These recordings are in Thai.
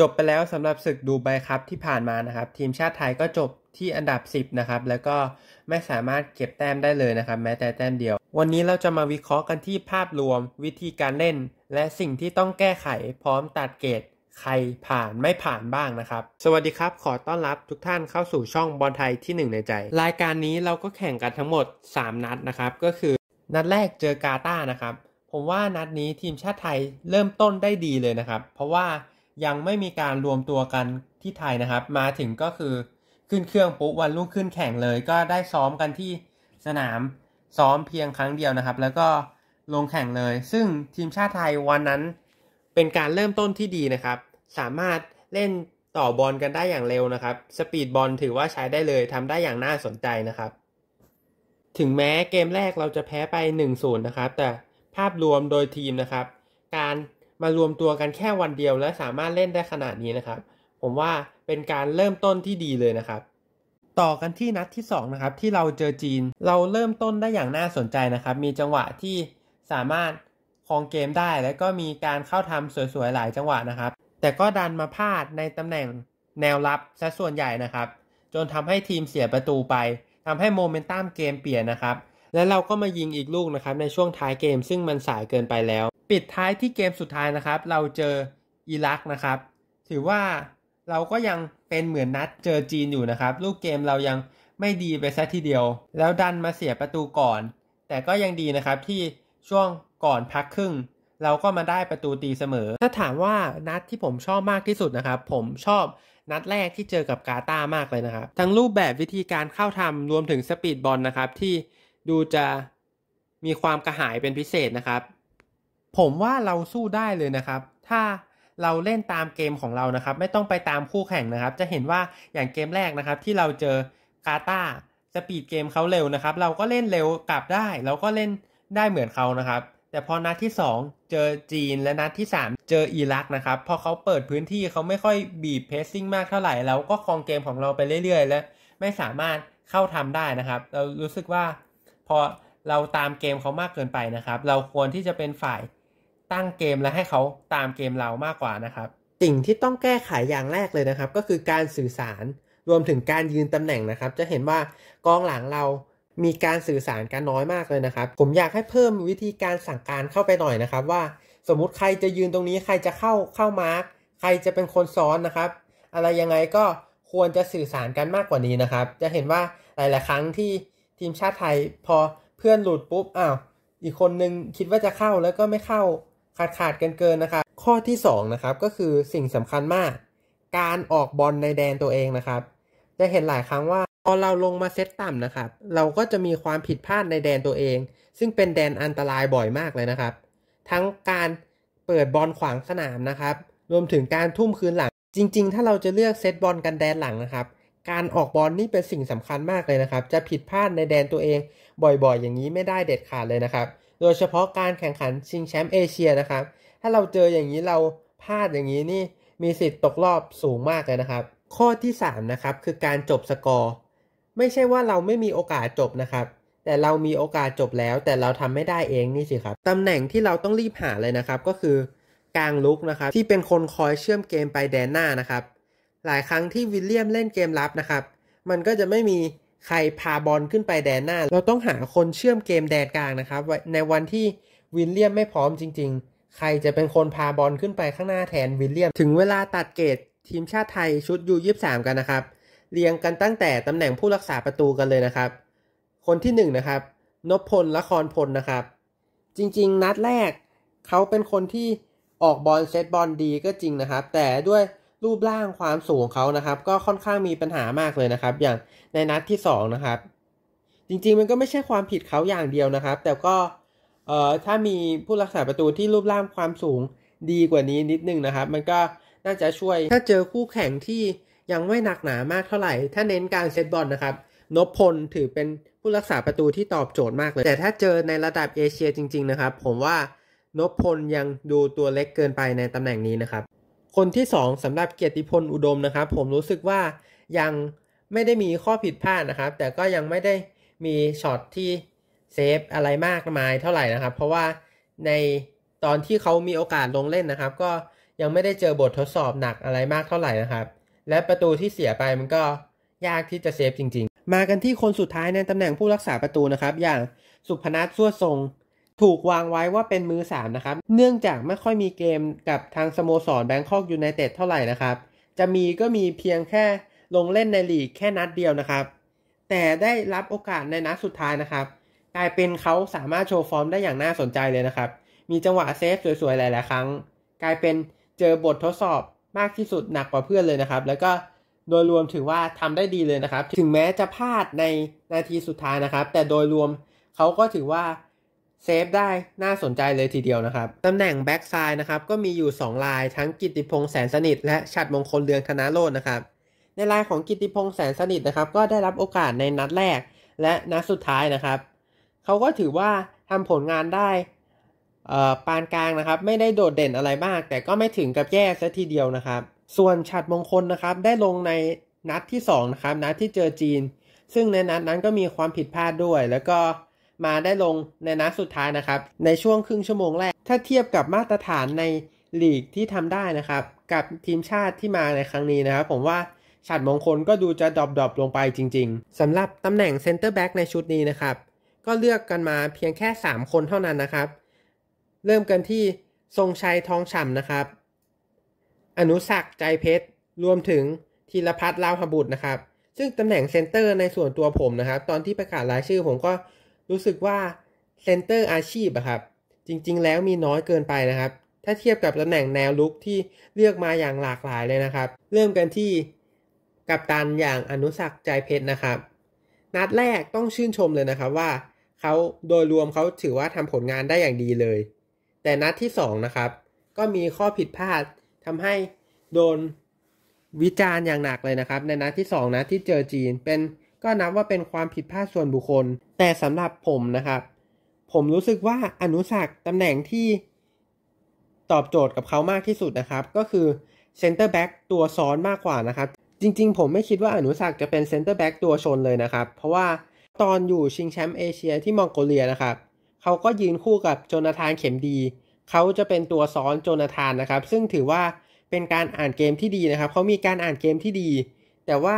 จบไปแล้วสำหรับศึกดูใบครับที่ผ่านมานะครับ ทีมชาติไทยก็จบที่อันดับ 10นะครับแล้วก็ไม่สามารถเก็บแต้มได้เลยนะครับ แม้แต่แต้มเดียว วันนี้เราจะมาวิเคราะห์กันที่ภาพรวม วิธีการเล่น และสิ่งที่ต้องแก้ไข พร้อมตัดเกรดใครผ่านไม่ผ่านบ้างนะครับ สวัสดีครับขอต้อนรับทุกท่านเข้าสู่ช่องบอลไทยที่ 1 ในใจ รายการนี้เราก็แข่งกันทั้งหมด 3 นัดนะครับ ก็คือ นัดแรกเจอกาตาร์นะครับผมว่านัดนี้ทีมชาติไทยเริ่มต้นได้ดีเลยนะครับ เพราะว่ายังไม่มีการรวมตัวกันที่ไทยนะครับ มาถึงก็คือขึ้นเครื่องปุ๊บวันรุ่งขึ้นแข่งเลย ก็ได้ซ้อมกันที่สนามซ้อมเพียงครั้งเดียวนะครับ แล้วก็ลงแข่งเลย ซึ่งทีมชาติไทยวันนั้น เป็นการเริ่มต้นที่ดีนะครับ สามารถเล่นต่อบอลกันได้อย่างเร็วนะครับสปีดบอลถือว่าใช้ได้เลยทำได้อย่างน่าสนใจนะครับ ถึงแม้เกมแรกเราจะแพ้ไป1-0นะครับแต่ภาพรวมโดยทีมนะครับ การมารวมตัวกันแค่วันเดียว และสามารถเล่นได้ขนาดนี้นะครับ ผมว่าเป็นการเริ่มต้นที่ดีเลยนะครับ ต่อกันที่นัดที่2นะครับที่เราเจอจีนเราเริ่มต้นได้อย่างน่าสนใจนะครับ มีจังหวะที่สามารถครองเกมได้ และก็มีการเข้าทำสวยๆหลายจังหวะนะครับ แต่ก็ดันมาพลาดในตำแหน่งแนวรับซะส่วนใหญ่นะครับ จนทำให้ทีมเสียประตูไปทำให้โมเมนตัมเกมเปลี่ยนนะครับและเราก็มายิงอีกลูกนะครับ ในช่วงท้ายเกม ซึ่งมันสายเกินไปแล้ว ปิดท้ายที่เกมสุดท้ายนะครับ เราเจออิรักนะครับ ถือว่าเราก็ยังเป็นเหมือนนัดเจอจีนอยู่นะครับลูกเกมเรายังไม่ดีไปซะทีเดียว แล้วดันมาเสียประตูก่อน แต่ก็ยังดีนะครับ ที่ช่วงก่อนพักครึ่ง เราก็มาได้ประตูตีเสมอ ถ้าถามว่านัดที่ผมชอบมากที่สุดนะครับ ผมชอบนัดแรกที่เจอกับกาตามากเลยนะครับ ทั้งรูปแบบวิธีการเข้าทำรวมถึงสปีดบอลนะครับที่ดูจะมีความกระหายเป็นพิเศษนะครับ ผมว่าเราสู้ได้เลยนะครับ ถ้าเราเล่นตามเกมของเรานะครับ ไม่ต้องไปตามคู่แข่งนะครับ จะเห็นว่าอย่างเกมแรกนะครับ ที่เราเจอกาตาสปีดเกมเขาเร็วนะครับ เราก็เล่นเร็วกลับได้ เราก็เล่นได้เหมือนเขานะครับ แต่พอนัดที่2เจอจีนและนัดที่3เจออิรักนะครับ พอเขาเปิดพื้นที่เขาไม่ค่อยบีบเพสซิ่งมากเท่าไหร่ เราก็คลองเกมของเราไปเรื่อยๆ และไม่สามารถเข้าทำได้นะครับ เรารู้สึกว่าพอเราตามเกมเขามากเกินไปนะครับ เราควรที่จะเป็นฝ่ายตั้งเกมและให้เขาตามเกมเรามากกว่านะครับ สิ่งที่ต้องแก้ไขอย่างแรกเลยนะครับ ก็คือการสื่อสารรวมถึงการยืนตำแหน่งนะครับ จะเห็นว่ากองหลังเรามีการสื่อสารกันน้อยมากเลยนะครับ ผมอยากให้เพิ่มวิธีการสั่งการเข้าไปหน่อยนะครับ ว่าสมมุติใครจะยืนตรงนี้ใครจะเข้าเข้ามาร์กใครจะเป็นคนซ้อนนะครับ อะไรยังไงก็ควรจะสื่อสารกันมากกว่านี้นะครับ จะเห็นว่าหลายๆครั้งที่ทีมชาติไทยพอเพื่อนหลุดปุ๊บอ้าวอีกคนนึงคิดว่าจะเข้าแล้วก็ไม่เข้าขาดขาดกันเกินนะครับข้อที่ 2 นะครับก็คือสิ่งสำคัญมาก การออกบอลในแดนตัวเองนะครับ จะเห็นหลายครั้งว่าพอเราลงมาเซตต่ำนะครับ เราก็จะมีความผิดพลาดในแดนตัวเอง ซึ่งเป็นแดนอันตรายบ่อยมากเลยนะครับ ทั้งการเปิดบอลขวางสนามนะครับ รวมถึงการทุ่มคืนหลังจริงๆ ถ้าเราจะเลือกเซตบอลกันแดนหลังนะครับการออกบอลนี่เป็นสิ่งสำคัญมากเลยนะครับ จะผิดพลาดในแดนตัวเอง บ่อยๆ อย่างนี้ไม่ได้เด็ดขาดเลยนะครับ โดยเฉพาะการแข่งขันชิงแชมป์เอเชียนะครับ ถ้าเราเจออย่างนี้เราพลาดอย่างนี้นี่ มีสิทธิ์ตกรอบสูงมากเลยนะครับ ข้อที่3นะครับคือการจบสกอร์ ไม่ใช่ว่าเราไม่มีโอกาสจบนะครับ แต่เรามีโอกาสจบแล้วแต่เราทำไม่ได้เองนี่สิครับตำแหน่งที่เราต้องรีบหาเลยนะครับก็คือกลางลุกนะครับ ที่เป็นคนคอยเชื่อมเกมไปแดนหน้านะครับหลายครั้งที่วิลเลียมเล่นเกมรับนะครับ มันก็จะไม่มีใครพาบอลขึ้นไปแดนหน้า เราต้องหาคนเชื่อมเกมแดนกลางนะครับ ในวันที่วิลเลียมไม่พร้อมจริง ๆ ใครจะเป็นคนพาบอลขึ้นไปข้างหน้าแทนวิลเลียม ถึงเวลาตัดเกตทีมชาติไทยชุดยูยีกันนะครับ เรียงกันตั้งแต่ตำแหน่งผู้รักษาประตูกันเลยนะครับ คนที่1นนะครับนพพลละครพลนะครับ จริงๆนัดแรก เขาเป็นคนที่ออกบอลเซตบอลดีก็จริงนะครับ แต่ด้วยรูปร่างความสูงเขานะครับ ก็ค่อนข้างมีปัญหามากเลยนะครับ อย่างในนัดที่2นะครับจริง ๆ มันก็ไม่ใช่ความผิดเขาอย่างเดียวนะครับ แต่ก็เอ่อถ้ามีผู้รักษาประตูที่รูปร่างความสูงดีกว่านี้นิดนึงนะครับ มันก็น่าจะช่วย ถ้าเจอคู่แข่งที่ยังไม่หนักหนามากเท่าไหร่ ถ้าเน้นการเซตบอลนะครับนพพลถือเป็นผู้รักษาประตูที่ตอบโจทย์มากเลยแต่ถ้าเจอในระดับเอเชียจริง ๆ นะครับ ผมว่านพพลยังดูตัวเล็กเกินไปในตำแหน่งนี้นะครับคนที่2สสำหรับเกียรติพลอุดมนะครับผมรู้สึกว่ายังไม่ได้มีข้อผิดพลาดนะครับ แต่ก็ยังไม่ได้มีช็อตที่เซฟอะไรมากมายเท่าไหร่นะครับเพราะว่าในตอนที่เขามีโอกาสลงเล่นนะครับ ก็ยังไม่ได้เจอบททดสอบหนักอะไรมากเท่าไหร่นะครับ และประตูที่เสียไปมันก็ยากที่จะเซฟจริงๆ มากันที่คนสุดท้ายในตำแหน่งผู้รักษาประตูนะครับอย่างสุพนัทส่วทรงถูกวางไว้ว่าเป็นมือ 3 นะครับ เนื่องจากไม่ค่อยมีเกมกับทางสโมสรแบงคอกยูไนเต็ดเท่าไหร่นะครับ จะมีก็มีเพียงแค่ลงเล่นในลีกแค่นัดเดียวนะครับ แต่ได้รับโอกาสในนัดสุดท้ายนะครับ กลายเป็นเขาสามารถโชว์ฟอร์มได้อย่างน่าสนใจเลยนะครับ มีจังหวะเซฟสวยๆ หลายๆครั้ง กลายเป็นเจอบททดสอบมากที่สุดหนักกว่าเพื่อนเลยนะครับ แล้วก็โดยรวมถือว่าทำได้ดีเลยนะครับ ถึงแม้จะพลาดในนาทีสุดท้ายนะครับ แต่โดยรวมเขาก็ถือว่าเซฟได้ น่าสนใจเลยทีเดียวนะครับ ตำแหน่งแบ็กซ้ายนะครับก็มีอยู่ 2 ลาย ทั้งกิติพงษ์แสนสนิท และฉัดมงคลเรืองธนาโรจนะครับ ในลายของกิติพงษ์แสนสนิทนะครับ ก็ได้รับโอกาสในนัดแรกและนัดสุดท้ายนะครับ เขาก็ถือว่าทำผลงานได้ปานกลางนะครับ ไม่ได้โดดเด่นอะไรมาก แต่ก็ไม่ถึงกับแย่ซะทีเดียวนะครับ ส่วนฉัดมงคลนะครับ ได้ลงในนัดที่2นะครับ นัดที่เจอจีน ซึ่งในนัดนั้นก็มีความผิดพลาดด้วยแล้วก็มาได้ลงในนัดสุดท้ายนะครับ ในช่วงครึ่งชั่วโมงแรก ถ้าเทียบกับมาตรฐานในหลีกที่ทำได้นะครับ กับทีมชาติที่มาในครั้งนี้นะครับ ผมว่าฉัดมงคลก็ดูจะดรอปๆลงไปจริง ๆ สำหรับตำแหน่งเซนเตอร์แบ็กในชุดนี้นะครับ ก็เลือกกันมาเพียงแค่ 3 คนเท่านั้นนะครับ เริ่มกันที่ทรงชัยทองฉ่านะครับ อนุสักใจเพชร รวมถึงธีรพัฒน์ลาวหบุตรนะครับ ซึ่งตำแหน่งเซนเตอร์ในส่วนตัวผมนะครับ ตอนที่ประกาศรายชื่อผมก็รู้สึกว่าเซนเตอร์อาชีพอะครับ จริง ๆ แล้วมีน้อยเกินไปนะครับ ถ้าเทียบกับตำแหน่งแนวลุกที่เลือกมาอย่างหลากหลายเลยนะครับ เริ่มกันที่กัปตันอย่างอนุสักใจเพชรนะครับ นัดแรกต้องชื่นชมเลยนะครับว่าเขาโดยรวมเขาถือว่าทำผลงานได้อย่างดีเลย แต่นัดที่2นะครับ ก็มีข้อผิดพลาดทำให้โดนวิจารณ์อย่างหนักเลยนะครับ ในนัดที่2นะที่เจอจีนเป็นก็นับว่าเป็นความผิดพลาดส่วนบุคคล แต่สำหรับผมนะครับ ผมรู้สึกว่าอนุสักตำแหน่งที่ตอบโจทย์กับเขามากที่สุดนะครับ ก็คือ เซนเตอร์แบ็กตัวซ้อนมากกว่านะครับ จริงๆ ผมไม่คิดว่าอนุสักจะเป็น เซนเตอร์แบ็กตัวชนเลยนะครับ เพราะว่าตอนอยู่ชิงแชมป์เอเชียที่มองโกเลียนะครับเขาก็ยืนคู่กับโจนาธานเข็มดี เขาจะเป็นตัวซ้อนโจนาธานนะครับ ซึ่งถือว่าเป็นการอ่านเกมที่ดีนะครับเขามีการอ่านเกมที่ดี แต่ว่า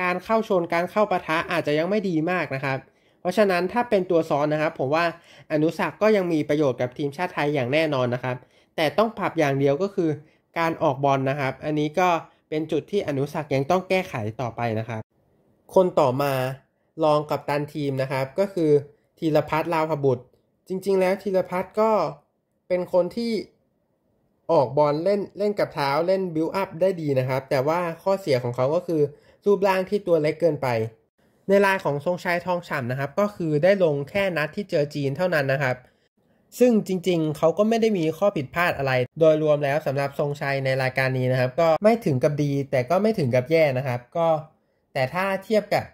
การเข้าชนการเข้าปะทะอาจจะยังไม่ดีมากนะครับ เพราะฉะนั้นถ้าเป็นตัวซ้อนนะครับ ผมว่าอนุสักก็ยังมีประโยชน์กับทีมชาติไทยอย่างแน่นอนนะครับ แต่ต้องปรับอย่างเดียวก็คือการออกบอลนะครับ อันนี้ก็เป็นจุดที่อนุสักยังต้องแก้ไขต่อไปนะครับ คนต่อมา รองกับตันทีมนะครับ ก็คือธีรพัฒน์ลาวพบุตร จริงๆ แล้วธีรพัฒน์ก็เป็นคนที่ออกบอลเล่นเล่นกับเท้าเล่นบิลอัพได้ดีนะครับ แต่ว่าข้อเสียของเขา ก็คือรูปร่างที่ตัวเล็กเกินไป ในลายของทรงชัยทองฉ่ำนะครับ ก็คือได้ลงแค่นัดที่เจอจีนเท่านั้นนะครับ ซึ่งจริงๆ เขาก็ไม่ได้มีข้อผิดพลาดอะไร โดยรวมแล้วสำหรับทรงชัยในรายการนี้นะครับ ก็ไม่ถึงกับดีแต่ก็ไม่ถึงกับแย่นะครับ ก็แต่ถ้าเทียบกับ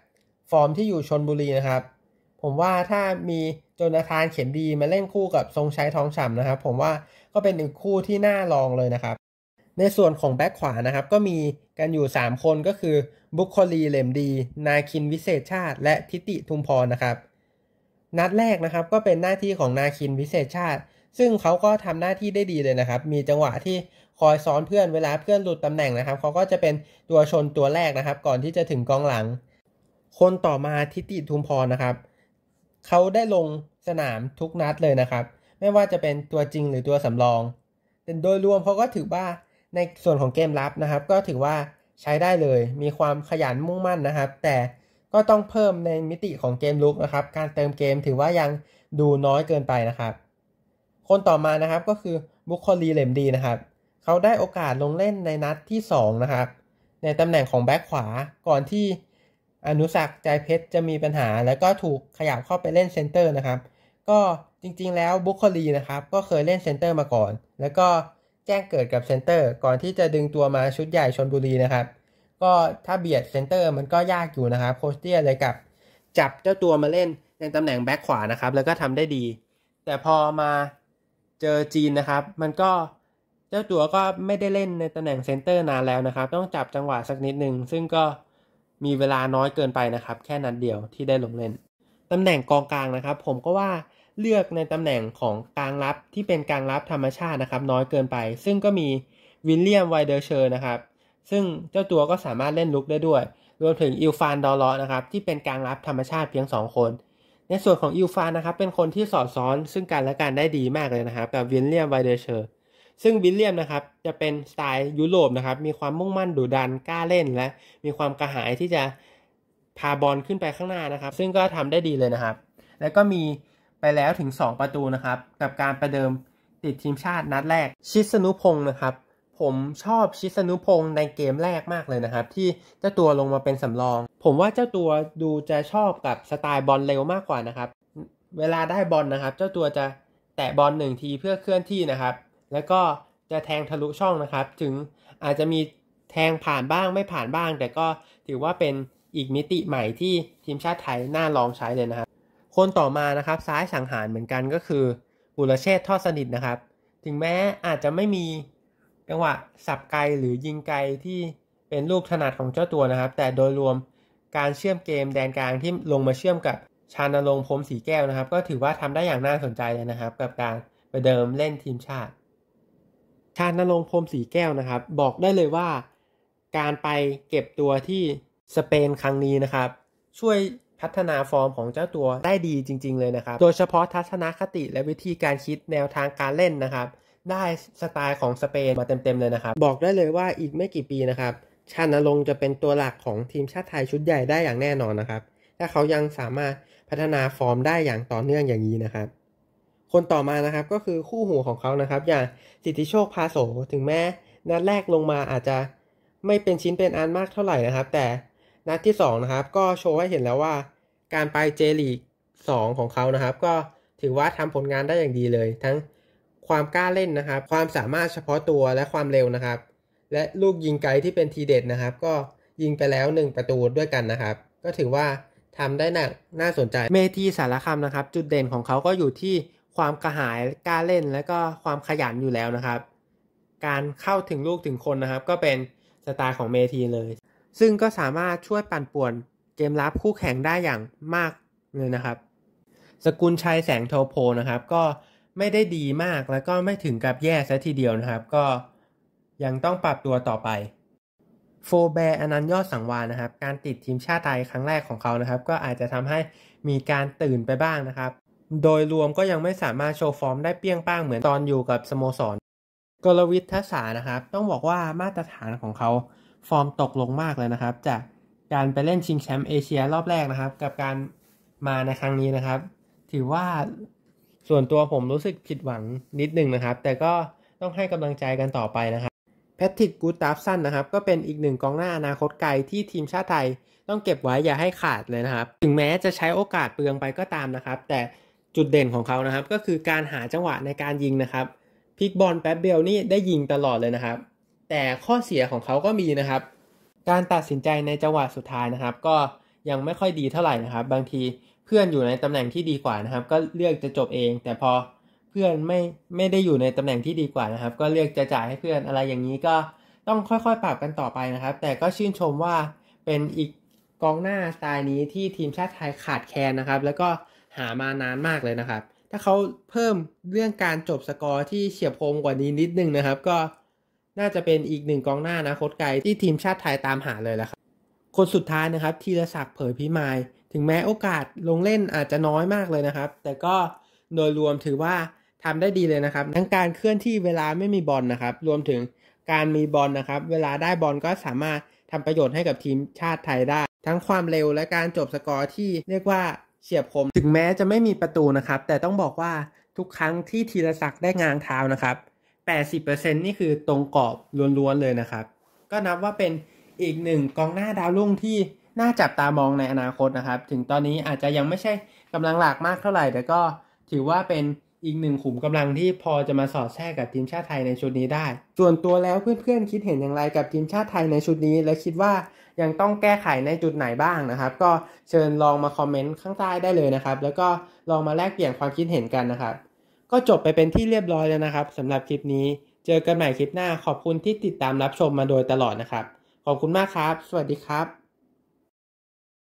ฟอร์มที่อยู่ชนบุรีนะครับ ผมว่าถ้ามีโจนาธานเข็มดีมาเล่นคู่กับทรงชัยทองฉ่ำนะครับ ผมว่าก็เป็นอีกคู่ที่น่าลองเลยนะครับในส่วนของแบ็คขวานะครับ ก็มีกันอยู่ 3 คนก็คือ บุคคลีเหลมดี นาคินวิเศษชาติ และทิติทุมพรนะครับ นัดแรกนะครับก็เป็นหน้าที่ของนาคินวิเศษชาติ ซึ่งเขาก็ทำหน้าที่ได้ดีเลยนะครับ มีจังหวะที่คอยซ้อนเพื่อนเวลาเพื่อนหลุดตำแหน่งนะครับ เขาก็จะเป็นตัวชนตัวแรกนะครับ ก่อนที่จะถึงกองหลัง คนต่อมาทิติทุมพรนะครับเขาได้ลงสนามทุกนัดเลยนะครับ ไม่ว่าจะเป็นตัวจริงหรือตัวสำรองโดยรวมเขาก็ถือว่าในส่วนของเกมลับนะครับก็ถือว่าใช้ได้เลย มีความขยันมุ่งมั่นนะครับ แต่ก็ต้องเพิ่มในมิติของเกมลุกนะครับ การเติมเกมถือว่ายังดูน้อยเกินไปนะครับ คนต่อมานะครับก็คือบุคคลีเหลมดีนะครับ เขาได้โอกาสลงเล่นในนัดที่ 2 นะครับ ในตำแหน่งของแบ็คขวา ก่อนที่อนุสักใจเพชรจะมีปัญหา แล้วก็ถูกขยับเข้าไปเล่นเซนเตอร์นะครับ ก็จริง ๆ แล้วบุคคลีนะครับ ก็เคยเล่นเซนเตอร์มาก่อน แล้วก็แจ้งเกิดกับเซนเตอร์ก่อนที่จะดึงตัวมาชุดใหญ่ชนบุรีนะครับ ก็ถ้าเบียดเซนเตอร์มันก็ยากอยู่นะครับโคสเตียเลยกับจับเจ้าตัวมาเล่นในตำแหน่งแบ็คขวานะครับแล้วก็ทำได้ดี แต่พอมาเจอจีนนะครับ มันก็เจ้าตัวก็ไม่ได้เล่นในตำแหน่งเซนเตอร์นานแล้วนะครับ ต้องจับจังหวะสักนิดหนึ่งซึ่งก็มีเวลาน้อยเกินไปนะครับ แค่นั้นเดียวที่ได้ลงเล่นตำแหน่งกองกลางนะครับ ผมก็ว่าเลือกในตำแหน่งของกลางรับที่เป็นกลางรับธรรมชาตินะครับน้อยเกินไป ซึ่งก็มีวิลเลียมไวเดอร์เชอร์นะครับ ซึ่งเจ้าตัวก็สามารถเล่นลุกได้ด้วย รวมถึงอิลฟานดอลล์นะครับ ที่เป็นกลางรับธรรมชาติเพียง 2 คน ในส่วนของอิลฟานนะครับ เป็นคนที่สอดซ้อนซึ่งกันและกันได้ดีมากเลยนะครับ กับวิลเลียมไวเดอร์เชอร์ซึ่งวิลเลียมนะครับจะเป็นสไตล์ยุโรปนะครับมีความมุ่งมั่นดุดันกล้าเล่นและมีความกระหายที่จะพาบอลขึ้นไปข้างหน้านะครับ ซึ่งก็ทำได้ดีเลยนะครับ แล้วก็มีไปแล้วถึง 2 ประตูนะครับ กับการประเดิมติดทีมชาตินัดแรกชิสนุพงศ์นะครับ ผมชอบชิสนุพงศ์ในเกมแรกมากเลยนะครับ ที่เจ้าตัวลงมาเป็นสำรอง ผมว่าเจ้าตัวดูจะชอบกับสไตล์บอลเร็วมากกว่านะครับเวลาได้บอลนะครับ เจ้าตัวจะแตะบอลหนึ่งทีเพื่อเคลื่อนที่นะครับแล้วก็จะแทงทะลุช่องนะครับถึงอาจจะมีแทงผ่านบ้างไม่ผ่านบ้าง แต่ก็ถือว่าเป็นอีกมิติใหม่ที่ทีมชาติไทยน่าลองใช้เลยนะครับคนต่อมานะครับซ้ายสังหารเหมือนกันก็คือบุรเชษทอดสนิทนะครับ ถึงแม้อาจจะไม่มีจังหวะสับไกล หรือยิงไกลที่เป็นลูกถนัดของเจ้าตัวนะครับ แต่โดยรวมการเชื่อมเกมแดนกลางที่ลงมาเชื่อมกับชาณรงค์พรมสีแก้วนะครับ ก็ถือว่าทำได้อย่างน่าสนใจเลยนะครับกับการไปเดิมเล่นทีมชาติ ชาณรงค์พรมสีแก้วนะครับ บอกได้เลยว่า การไปเก็บตัวที่สเปนครั้งนี้นะครับ ช่วยพัฒนาฟอร์มของเจ้าตัวได้ดีจริง ๆเลยนะครับ โดยเฉพาะทัศนคติและวิธีการคิดแนวทางการเล่นนะครับ ได้สไตล์ของสเปนมาเต็มๆเลยนะครับ บอกได้เลยว่าอีกไม่กี่ปีนะครับ ชาณรงค์จะเป็นตัวหลักของทีมชาติไทยชุดใหญ่ได้อย่างแน่นอนนะครับถ้าเขายังสามารถพัฒนาฟอร์มได้อย่างต่อเนื่องอย่างนี้นะครับ คนต่อมานะครับ ก็คือคู่หูของเขานะครับ อย่างสิทธิโชคพาโสถึงแม้นัดแรกลงมาอาจจะไม่เป็นชิ้นเป็นอันมากเท่าไหร่นะครับ แต่นัดที่2นะครับก็โชว์ให้เห็นแล้วว่า การไปเจลีก2ของเขานะครับ ก็ถือว่าทำผลงานได้อย่างดีเลย ทั้งความกล้าเล่นนะครับ ความสามารถเฉพาะตัวและความเร็วนะครับ และลูกยิงไกลที่เป็นทีเด็ดนะครับ ก็ยิงไปแล้ว1ประตูด้วยกันนะครับ ก็ถือว่าทำได้หนักน่าสนใจเมทีสารคามนะครับ จุดเด่นของเขาก็อยู่ที่ความกระหายกล้าเล่นและก็ความขยันอยู่แล้วนะครับ การเข้าถึงลูกถึงคนนะครับ ก็เป็นสไตล์ของเมทีเลยซึ่งก็สามารถช่วยปั่นป่วนเกมรับคู่แข่งได้อย่างมากเลยนะครับ สกุลชัยแสงโทโพนะครับ ก็ไม่ได้ดีมากแล้วก็ไม่ถึงกับแย่ซะทีเดียวนะครับ ก็ยังต้องปรับตัวต่อไป โฟแบร์อนันยอดสังวานนะครับ การติดทีมชาติไทยครั้งแรกของเขานะครับ ก็อาจจะทำให้มีการตื่นไปบ้างนะครับ โดยรวมก็ยังไม่สามารถโชว์ฟอร์มได้เปี้ยงป้างเหมือนตอนอยู่กับสโมสรกลวิททศานะครับ ต้องบอกว่ามาตรฐานของเขาฟอร์มตกลงมากเลยนะครับ จากการไปเล่นชิงแชมป์เอเชียรอบแรกนะครับ กับการมาในครั้งนี้นะครับ ถือว่าส่วนตัวผมรู้สึกผิดหวังนิดหนึ่งนะครับ แต่ก็ต้องให้กำลังใจกันต่อไปนะครับแพทริกกูตัฟสันนะครับก็เป็นอีกหนึ่งกองหน้าอนาคตไกลที่ทีมชาติไทยต้องเก็บไว้อย่าให้ขาดเลยนะครับ ถึงแม้จะใช้โอกาสเปลืองไปก็ตามนะครับ แต่จุดเด่นของเขานะครับ ก็คือการหาจังหวะในการยิงนะครับพิกบอลแป๊บเบลนี่ได้ยิงตลอดเลยนะครับแต่ข้อเสียของเขาก็มีนะครับ การตัดสินใจในจังหวะสุดท้ายนะครับ ก็ยังไม่ค่อยดีเท่าไหร่นะครับ บางทีเพื่อนอยู่ในตำแหน่งที่ดีกว่านะครับ ก็เลือกจะจบเอง แต่พอเพื่อนไม่ไม่ได้อยู่ในตำแหน่งที่ดีกว่านะครับ ก็เลือกจะจ่ายให้เพื่อนอะไรอย่างนี้ก็ต้องค่อยๆปรับกันต่อไปนะครับ แต่ก็ชื่นชมว่าเป็นอีกกองหน้าสไตล์นี้ที่ทีมชาติไทยขาดแคลนนะครับ แล้วก็หามานานมากเลยนะครับ ถ้าเขาเพิ่มเรื่องการจบสกอร์ที่เฉียบคมกว่านี้นิดนึงนะครับก็น่าจะเป็นอีกหนึ่งกองหน้านะโคตไกลที่ทีมชาติไทยตามหาเลยแหละครับคนสุดท้ายนะครับธีรศักดิ์เผยพิมาย ถึงแม้โอกาสลงเล่นอาจจะน้อยมากเลยนะครับ แต่ก็โดยรวมถือว่าทำได้ดีเลยนะครับ ทั้งการเคลื่อนที่เวลาไม่มีบอลนะครับ รวมถึงการมีบอลนนะครับ เวลาได้บอลก็สามารถทำประโยชน์ให้กับทีมชาติไทยได้ ทั้งความเร็วและการจบสกอร์ที่เรียกว่าเฉียบคม ถึงแม้จะไม่มีประตูนะครับ แต่ต้องบอกว่าทุกครั้งที่ธีรศักดิ์ได้งางเท้านะครับ80%นี่คือตรงกรอบล้วนๆเลยนะครับ ก็นับว่าเป็นอีกหนึ่งกองหน้าดาวรุ่งที่น่าจับตามองในอนาคตนะครับ ถึงตอนนี้อาจจะยังไม่ใช่กำลังหลักมากเท่าไหร่ แต่ก็ถือว่าเป็นอีกหนึ่งขุมกำลังที่พอจะมาสอดแทรกกับทีมชาติไทยในชุดนี้ได้ ส่วนตัวแล้วเพื่อนๆคิดเห็นอย่างไรกับทีมชาติไทยในชุดนี้ และคิดว่ายังต้องแก้ไขในจุดไหนบ้างนะครับ ก็เชิญลองมาคอมเมนต์ข้างใต้ได้เลยนะครับ แล้วก็ลองมาแลกเปลี่ยนความคิดเห็นกันนะครับก็จบไปเป็นที่เรียบร้อยแล้วนะครับสำหรับคลิปนี้เจอกันใหม่คลิปหน้าขอบคุณที่ติดตามรับชมมาโดยตลอดนะครับ ขอบคุณมากครับ สวัสดีครับ